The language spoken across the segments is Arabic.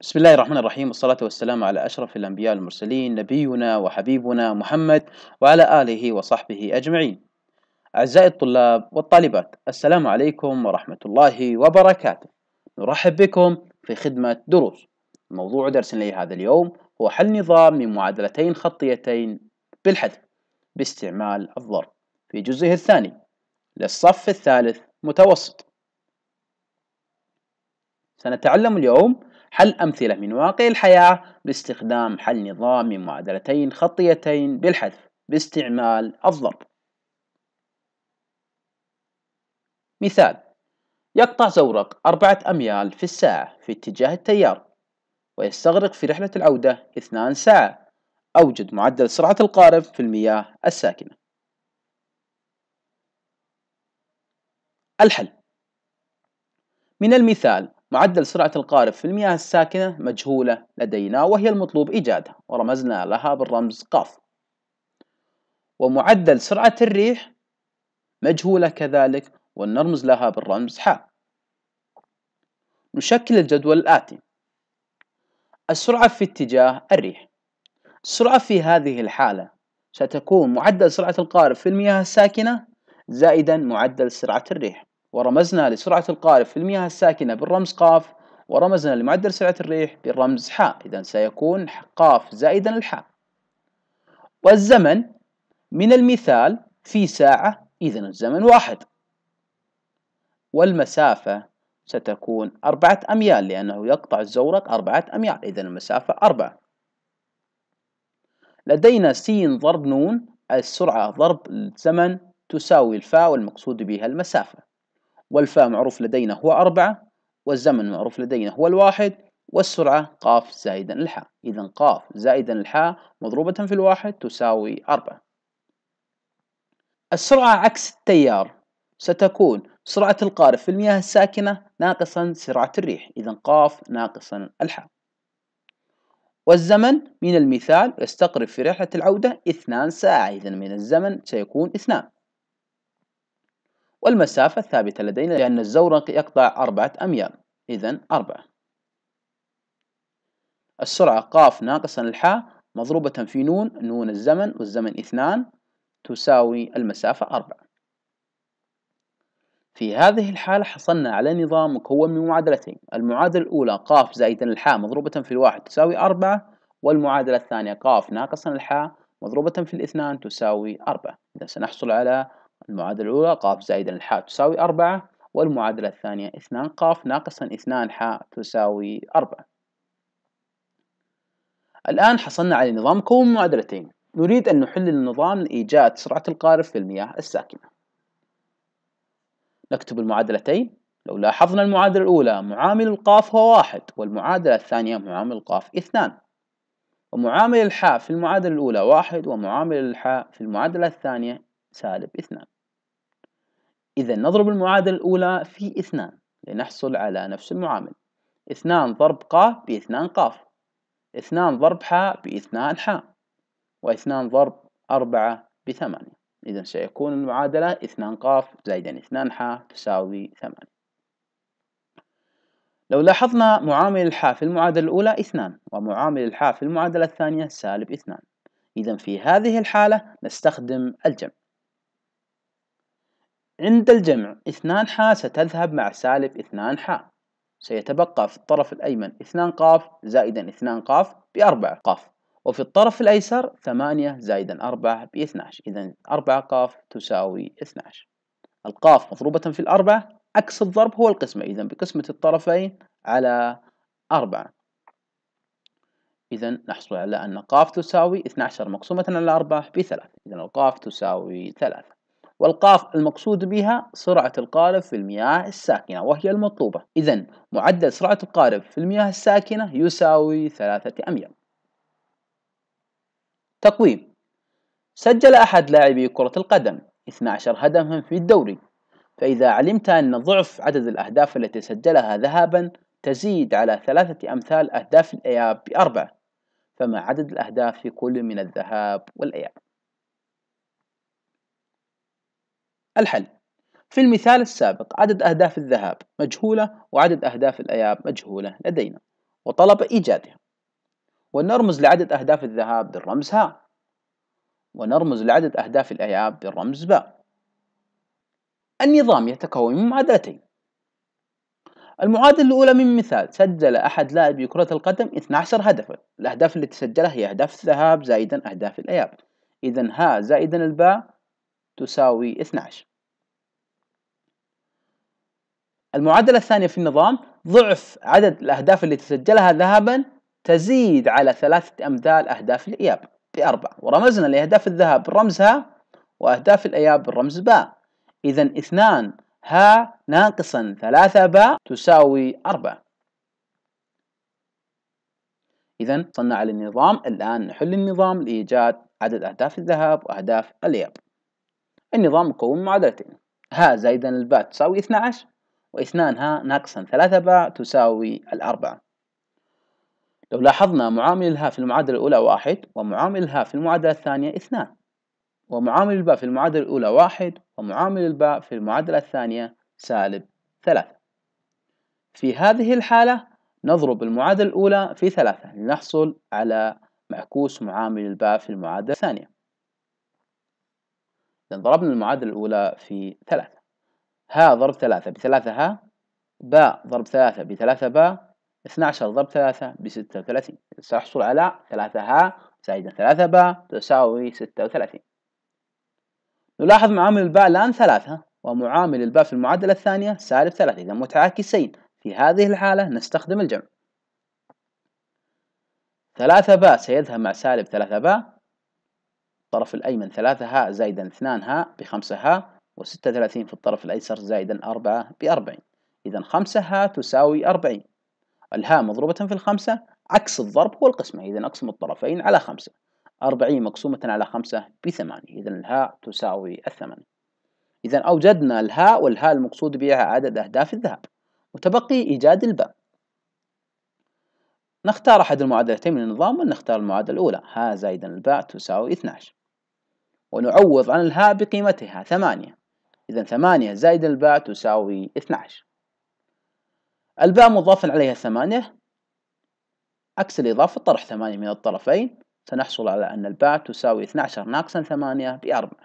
بسم الله الرحمن الرحيم والصلاة والسلام على أشرف الأنبياء المرسلين نبينا وحبيبنا محمد وعلى آله وصحبه أجمعين أعزائي الطلاب والطالبات السلام عليكم ورحمة الله وبركاته نرحب بكم في خدمة دروس موضوع درسنا لهذا اليوم هو حل نظام من معادلتين خطيتين بالحذف باستعمال الضرب في جزئه الثاني للصف الثالث متوسط سنتعلم اليوم حل أمثلة من واقع الحياة باستخدام حل نظام من معادلتين خطيتين بالحذف باستعمال الضرب مثال يقطع زورق أربعة أميال في الساعة في اتجاه التيار ويستغرق في رحلة العودة اثنان ساعة أوجد معدل سرعة القارب في المياه الساكنة الحل من المثال معدل سرعة القارب في المياه الساكنة مجهولة لدينا وهي المطلوب إيجادها ورمزنا لها بالرمز قاف ومعدل سرعة الريح مجهولة كذلك ونرمز لها بالرمز حاء نشكل الجدول الآتي السرعة في اتجاه الريح السرعة في هذه الحالة ستكون معدل سرعة القارب في المياه الساكنة زائدا معدل سرعة الريح ورمزنا لسرعة القارب في المياه الساكنة بالرمز قاف ورمزنا لمعدل سرعة الريح بالرمز حاء إذا سيكون قاف زائدا الحاء والزمن من المثال في ساعة إذا الزمن واحد والمسافة ستكون أربعة أميال لأنه يقطع الزورق أربعة أميال إذا المسافة أربعة لدينا س ضرب ن السرعة ضرب الزمن تساوي الفاء والمقصود بها المسافة والفاء معروف لدينا هو أربعة والزمن معروف لدينا هو الواحد والسرعة قاف زائدا الحاء إذا قاف زائدا الحاء مضروبة في الواحد تساوي أربعة السرعة عكس التيار ستكون سرعة القارب في المياه الساكنة ناقصا سرعة الريح إذا قاف ناقصا الحاء والزمن من المثال يستقرب في رحلة العودة اثنان ساعة إذا من الزمن سيكون اثنان والمسافة ثابتة لدينا لأن الزورق يقطع أربعة أميال إذا أربعة السرعة قاف ناقصا الحاء مضروبة في نون نون الزمن والزمن اثنان تساوي المسافة أربعة في هذه الحالة حصلنا على نظام مكون من معادلتين المعادلة الأولى قاف زائدا الحاء مضروبة في الواحد تساوي أربعة والمعادلة الثانية قاف ناقصا الحاء مضروبة في الاثنان تساوي أربعة إذا سنحصل على المعادلة الأولى ق زائد الحاء تساوي أربعة والمعادلة الثانية اثنان ق ناقصا اثنان حاء تساوي أربعة الآن حصلنا على نظام كون معادلتين نريد أن نحل النظام لإيجاد سرعة القارب في المياه الساكنة نكتب المعادلتين لو لاحظنا المعادلة الأولى معامل القاف هو واحد والمعادلة الثانية معامل القاف اثنان ومعامل الحاء في المعادلة الأولى واحد ومعامل الحاء في المعادلة الثانية سالب اثنان إذا نضرب المعادلة الأولى في اثنان لنحصل على نفس المعامل اثنان ضرب ق باثنان قاف اثنان ضرب ح باثنان ح واثنان ضرب أربعة بثمانية إذا سيكون المعادلة اثنان قاف زائدا اثنان ح تساوي ثمانية لو لاحظنا معامل الحا في المعادلة الأولى اثنان ومعامل الحا في المعادلة الثانية سالب اثنان إذا في هذه الحالة نستخدم الجمع عند الجمع اثنان ح ستذهب مع سالب اثنان ح سيتبقى في الطرف الأيمن اثنان قاف زائدا اثنان قاف بأربعة قاف وفي الطرف الأيسر ثمانية زائدا أربعة باثناش إذا أربعة قاف تساوي اثناش القاف مضروبة في الأربعة عكس الضرب هو القسمة إذا بقسمة الطرفين على أربعة إذا نحصل على أن قاف تساوي 12 مقسومة على 4 بثلاث إذا القاف تساوي 3 والقاف المقصود بها سرعة القارب في المياه الساكنة وهي المطلوبة إذا معدل سرعة القارب في المياه الساكنة يساوي ثلاثة أميال تقويم سجل أحد لاعبي كرة القدم 12 هدفا في الدوري فإذا علمت أن ضعف عدد الأهداف التي سجلها ذهابا تزيد على ثلاثة أمثال أهداف الإياب بأربعة فما عدد الأهداف في كل من الذهاب والإياب الحل في المثال السابق عدد أهداف الذهاب مجهولة وعدد أهداف الإياب مجهولة لدينا وطلب إيجادها ونرمز لعدد أهداف الذهاب بالرمز ها ونرمز لعدد أهداف الإياب بالرمز باء النظام يتكون من معادلتين المعادلة الأولى من مثال سجل أحد لاعبي كرة القدم 12 هدفا الأهداف التي سجلها هي أهداف الذهاب زائدا أهداف الإياب إذا ها زائدا الباء تساوي 12 المعادلة الثانية في النظام ضعف عدد الأهداف اللي تسجلها ذهبا تزيد على ثلاثة أمثال أهداف الإياب بأربعة ورمزنا لأهداف الذهب رمزها وأهداف الإياب رمز باء إذا اثنان ها ناقصا ثلاثة باء تساوي أربعة إذا صنع النظام الآن نحل النظام لإيجاد عدد أهداف الذهب وأهداف الإياب النظام مكون من معادلتين ها زائدا الباء تساوي 12 واثنان ها ناقصا 3 باء تساوي الأربعة لو لاحظنا معامل الها في المعادلة الأولى واحد ومعامل الها في المعادلة الثانية اثنان ومعامل الباء في المعادلة الأولى واحد ومعامل الباء في المعادلة الثانية سالب ثلاثة في هذه الحالة نضرب المعادلة الأولى في ثلاثة لنحصل على معكوس معامل الباء في المعادلة الثانية إذا ضربنا المعادلة الأولى في ثلاثة ها ضرب ثلاثة بثلاثة ها باء ضرب ثلاثة بثلاثة باء 12 ضرب ثلاثة بستة وثلاثين سأحصل على ثلاثة ها زائدا ثلاثة باء تساوي ستة وثلاثين نلاحظ معامل الباء الآن ثلاثة ومعامل الباء في المعادلة الثانية سالب ثلاثة إذا متعاكسين في هذه الحالة نستخدم الجمع ثلاثة باء سيذهب مع سالب ثلاثة باء الطرف الأيمن ثلاثة هاء زائدا اثنان هاء بخمسة هاء وستة ثلاثين في الطرف الأيسر زائدا أربعة بأربعين إذا خمسة هاء تساوي أربعين الهاء مضروبة في الخمسة عكس الضرب هو القسمة إذا أقسم الطرفين على خمسة أربعين مقسومة على خمسة بثمانية إذا الهاء تساوي الثمن إذا أوجدنا الهاء والهاء المقصود بها عدد أهداف الذهب وتبقي إيجاد الباء نختار أحد المعادلتين من النظام ونختار المعادلة الأولى ها زائدا الباء تساوي 12 ونعوض عن الهاء بقيمتها ثمانية إذا ثمانية زائد الباء تساوي 12 الباء مضافا عليها ثمانية عكس الإضافة طرح ثمانية من الطرفين سنحصل على أن الباء تساوي 12 ناقصا ثمانية بأربعة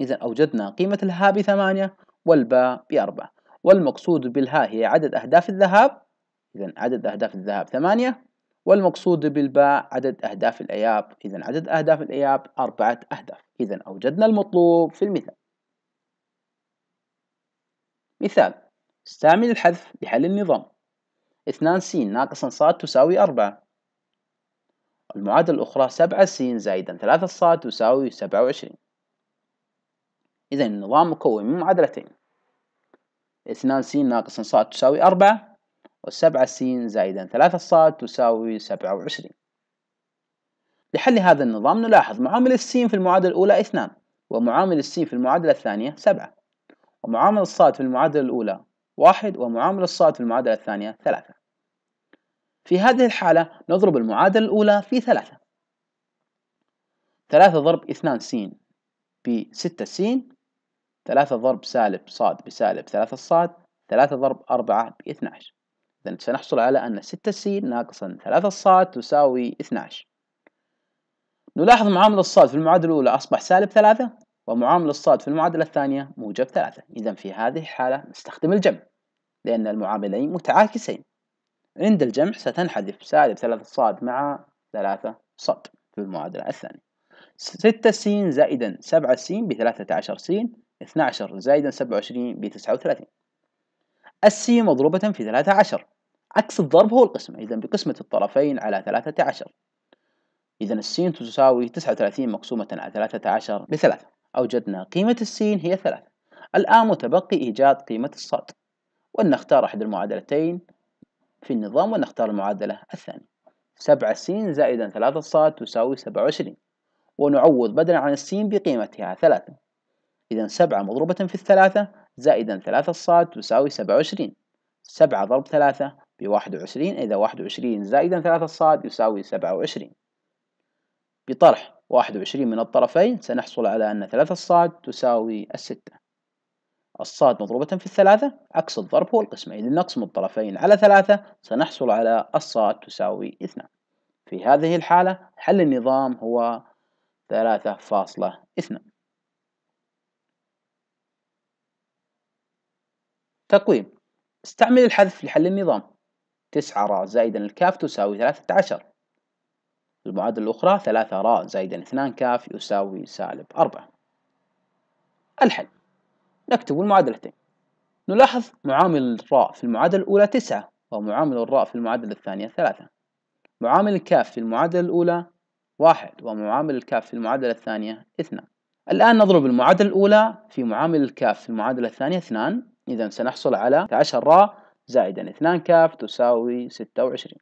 إذا أوجدنا قيمة الهاء بثمانية والباء بأربعة والمقصود بالهاء هي عدد أهداف الذهاب إذا عدد أهداف الذهاب ثمانية والمقصود بالباء عدد أهداف الأياب إذا عدد أهداف الأياب أربعة أهداف إذا أوجدنا المطلوب في المثال مثال استعمل الحذف لحل النظام 2 س ناقص ص تساوي 4 المعادلة الأخرى 7 س زائدا 3 ص تساوي 27 إذا النظام مكون من معادلتين 2 س ناقص ص تساوي 4 والسبعة سين زائدا ثلاثة صاد تساوي سبعة وعشرين لحل هذا النظام نلاحظ معامل السين في المعادلة الأولى اثنان ومعامل السين في المعادلة الثانية سبعة ومعامل الصاد في المعادلة الأولى واحد ومعامل الصاد في المعادلة الثانية ثلاثة في هذه الحالة نضرب المعادلة الأولى في ثلاثة ثلاثة ضرب اثنان سين بستة سين ثلاثة ضرب سالب صاد بسالب ثلاثة صاد ثلاثة ضرب أربعة باثناش إذا سنحصل على أن 6 س ناقصا 3 ص تساوي 12 نلاحظ معامل الصاد في المعادلة الأولى أصبح سالب 3 ومعامل الصاد في المعادلة الثانية موجب 3 إذا في هذه الحالة نستخدم الجمع لأن المعاملين متعاكسين عند الجمع ستنحذف سالب 3 صاد مع 3 صاد في المعادلة الثانية 6 س زائدا 7 س ب 13 س 12 زائدا 27 ب 39 السي مضروبة في 13 عكس الضرب هو القسمة إذا بقسمة الطرفين على 13 إذا السين تساوي 39 مقسومة على 13 بثلاثة أوجدنا قيمة السين هي 3 الآن متبقي إيجاد قيمة الصاد ولنختار أحد المعادلتين في النظام ونختار المعادلة الثانية 7 سين زائدا 3 صاد تساوي 27 ونعوض بدلا عن السين بقيمتها 3 إذا 7 مضروبة في الثلاثة زائدا ثلاثة الصاج تساوي سبعة وعشرين سبعة ضرب ثلاثة بواحد وعشرين إذا واحد وعشرين زائدا ثلاثة الصاج يساوي سبعة وعشرين بطرح واحد وعشرين من الطرفين سنحصل على أن ثلاثة الصاج تساوي الستة الصاد مضروبة في الثلاثة عكس الضرب هو القسمة إذا نقسم الطرفين على ثلاثة سنحصل على الصاد تساوي اثنان في هذه الحالة حل النظام هو ثلاثة فاصلة اثنان تقويم استعمل الحذف لحل النظام تسعة را زائدا الكاف تساوي ثلاثة عشر المعادلة الأخرى ثلاثة را زائدا اثنان كاف يساوي سالب أربعة الحل نكتب المعادلتين نلاحظ معامل الراء في المعادلة الأولى تسعة ومعامل الراء في المعادلة الثانية ثلاثة معامل الكاف في المعادلة الأولى واحد ومعامل الكاف في المعادلة الثانية اثنان الآن نضرب المعادلة الأولى في معامل الكاف في المعادلة الثانية اثنان إذا سنحصل على 10 را زائدا 2 كاف تساوي 26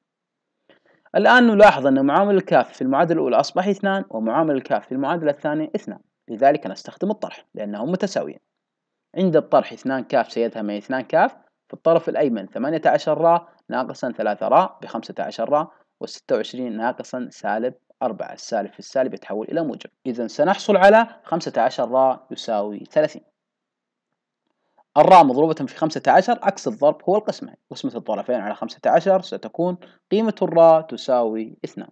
الآن نلاحظ أن معامل الكاف في المعادلة الأولى أصبح 2 ومعامل الكاف في المعادلة الثانية 2 لذلك نستخدم الطرح لأنهم متساويين عند الطرح 2 كاف سيذهب من 2 كاف في الطرف الأيمن 18 را ناقصا 3 را ب 15 را و26 ناقصا سالب 4 السالب في السالب يتحول إلى موجب إذا سنحصل على 15 را يساوي 30 الراء مضروبة في 15 عكس الضرب هو القسمة قسمة الطرفين على 15 ستكون قيمة الراء تساوي 2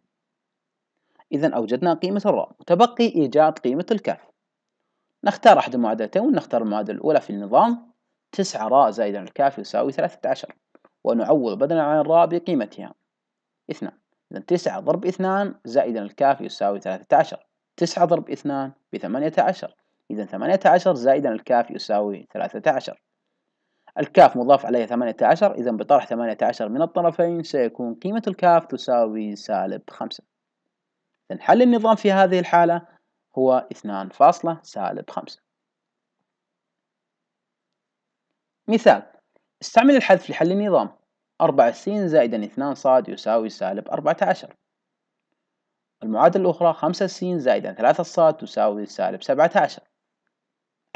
إذا أوجدنا قيمة الراء متبقي إيجاد قيمة الكاف نختار أحد المعادلتين ونختار المعادلة الأولى في النظام 9 راء زائد الكاف يساوي 13 ونعوض بدلا عن الراء بقيمتها 2 إذا 9 ضرب 2 زائد الكاف يساوي 13 9 ضرب 2 ب 18 إذا 18 زائدا الكاف يساوي 13 الكاف مضاف عليه 18 إذا بطرح 18 من الطرفين سيكون قيمة الكاف تساوي سالب 5 إذا حل النظام في هذه الحالة هو 2 فاصلة سالب 5 مثال استعمل الحذف لحل النظام 4 س زائدا 2 ص يساوي سالب 14 المعادلة الأخرى 5 س زائدا 3 ص تساوي سالب 17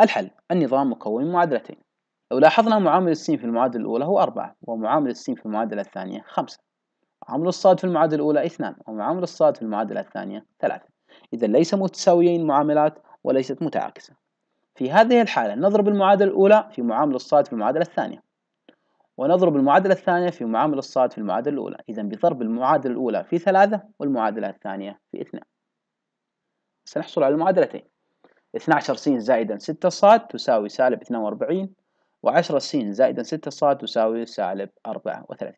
الحل النظام مكون من معادلتين لو لاحظنا معامل السين في المعادلة الأولى هو أربعة ومعامل السين في المعادلة الثانية خمسة معامل الصاد في المعادلة الأولى اثنان ومعامل الصاد في المعادلة الثانية ثلاثة إذا ليس متساويين معاملات وليست متعاكسة في هذه الحالة نضرب المعادلة الأولى في معامل الصاد في المعادلة الثانية ونضرب المعادلة الثانية في معامل الصاد في المعادلة الأولى إذا بضرب المعادلة الأولى في ثلاثة والمعادلة الثانية في اثنان سنحصل على المعادلتين 12 س زائدا 6 ص تساوي سالب 42 و10 س زائدا 6 ص تساوي سالب 34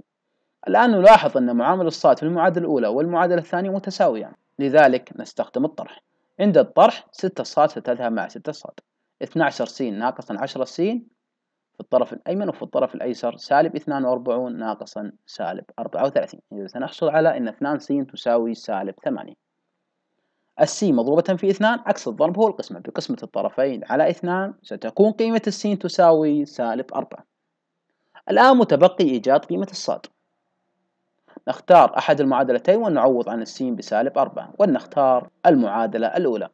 الآن نلاحظ أن معامل الصاد في المعادلة الأولى والمعادلة الثانية متساويان لذلك نستخدم الطرح عند الطرح 6 ص ستذهب مع 6 ص 12 س ناقصا 10 س في الطرف الأيمن وفي الطرف الأيسر سالب 42 ناقصا سالب 34 إذا سنحصل على أن 2 س تساوي سالب 8 السي مضروبة في اثنان عكس الضرب هو القسمة بقسمة الطرفين على اثنان ستكون قيمة السين تساوي سالب أربعة الآن متبقي إيجاد قيمة الصاد نختار أحد المعادلتين ونعوض عن السين بسالب أربعة ونختار المعادلة الأولى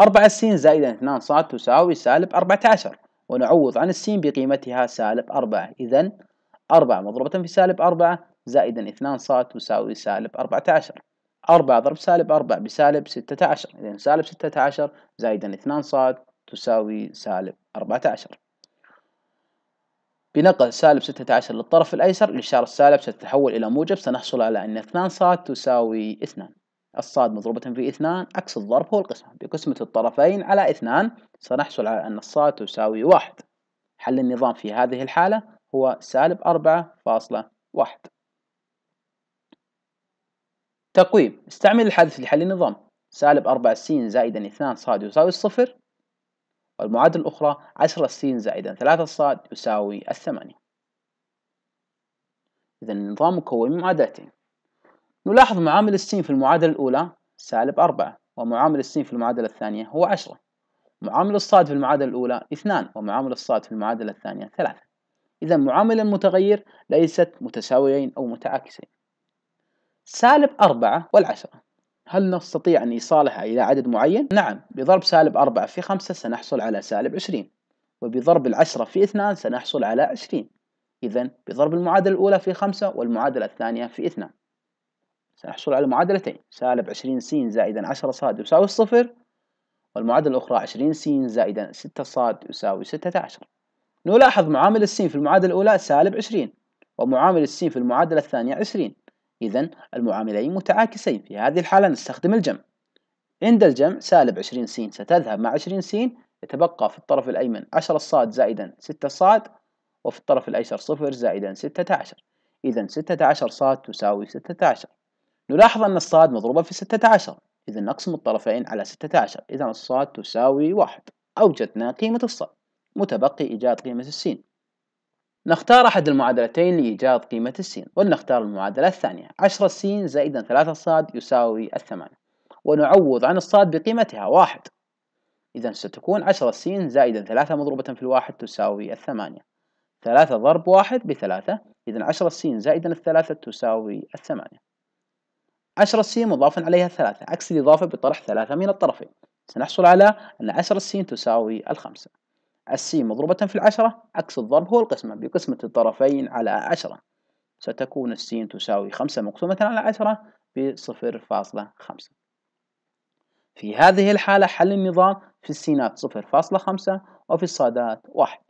أربعة السين زائد اثنان صاد تساوي سالب أربعة عشر ونعوض عن السين بقيمتها سالب أربعة إذا أربعة مضروبة في سالب أربعة زائدا اثنان صاد تساوي سالب أربعة عشر 4 ضرب سالب 4 بسالب 16 إذا سالب 16 زائدا 2 ص تساوي سالب 14 بنقل سالب 16 للطرف الأيسر الإشارة السالب ستتحول إلى موجب سنحصل على أن 2 ص تساوي 2 الصاد مضروبة في 2 عكس الضرب هو القسمة بقسمة الطرفين على 2 سنحصل على أن الصاد تساوي 1 حل النظام في هذه الحالة هو سالب 4.1 تقويم استعمل الحذف لحل النظام سالب 4 س زائدا 2 ص يساوي الصفر والمعادلة الأخرى 10 س زائدا 3 ص يساوي الثمانية إذا النظام مكون من معادلتين نلاحظ معامل س في المعادلة الأولى سالب 4 ومعامل س في المعادلة الثانية هو 10 معامل الصاد في المعادلة الأولى 2 ومعامل الصاد في المعادلة الثانية 3 إذا معامل المتغير ليست متساويين أو متعاكسين سالب أربعة والعشرة هل نستطيع أن نصالحها إلى عدد معين؟ نعم بضرب سالب أربعة في خمسة سنحصل على سالب عشرين وبضرب العشرة في اثنان سنحصل على عشرين إذا بضرب المعادلة الأولى في خمسة والمعادلة الثانية في اثنان سنحصل على معادلتين سالب عشرين س زائدا عشرة صاد يساوي الصفر والمعادلة الأخرى عشرين س زائدا ستة صاد يساوي ستة عشر نلاحظ معامل السين في المعادلة الأولى سالب عشرين ومعامل السين في المعادلة الثانية عشرين إذا المعاملين متعاكسين في هذه الحالة نستخدم الجمع عند الجمع سالب 20 س ستذهب مع 20 س يتبقى في الطرف الأيمن 10 ص زائدا 6 ص وفي الطرف الأيسر 0 زائدا 16 إذا 16 ص تساوي 16 نلاحظ أن الصاد مضروبة في 16 إذا نقسم الطرفين على 16 إذا الصاد تساوي 1 أوجدنا قيمة الصاد متبقي إيجاد قيمة السين نختار أحد المعادلتين لإيجاد قيمة السين ولنختار المعادلة الثانية 10 سين زائدا 3 صاد يساوي الثمانية ونعوض عن الصاد بقيمتها واحد إذا ستكون 10 سين زائدا 3 مضروبة في الواحد تساوي الثمانية 3 ضرب واحد بثلاثة إذا 10 سين زائدا الثلاثة تساوي الثمانية 10 سين مضافا عليها ثلاثة عكس الإضافة بطرح ثلاثة من الطرفين سنحصل على أن 10 سين تساوي الخمسة السي مضروبة في العشرة عكس الضرب هو القسمة بقسمة الطرفين على عشرة ستكون السين تساوي خمسة مقسومة على عشرة بصفر فاصلة خمسة في هذه الحالة حل النظام في السينات صفر فاصلة خمسة وفي الصادات واحد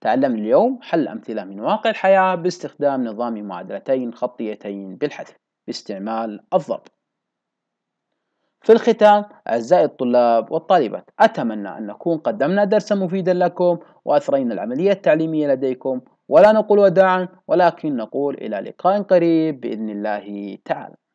تعلم اليوم حل أمثلة من واقع الحياة باستخدام نظام معادلتين خطيتين بالحذف باستعمال الضرب في الختام أعزائي الطلاب والطالبات أتمنى أن نكون قدمنا درسا مفيدا لكم وأثرينا العملية التعليمية لديكم ولا نقول وداعا ولكن نقول إلى لقاء قريب بإذن الله تعالى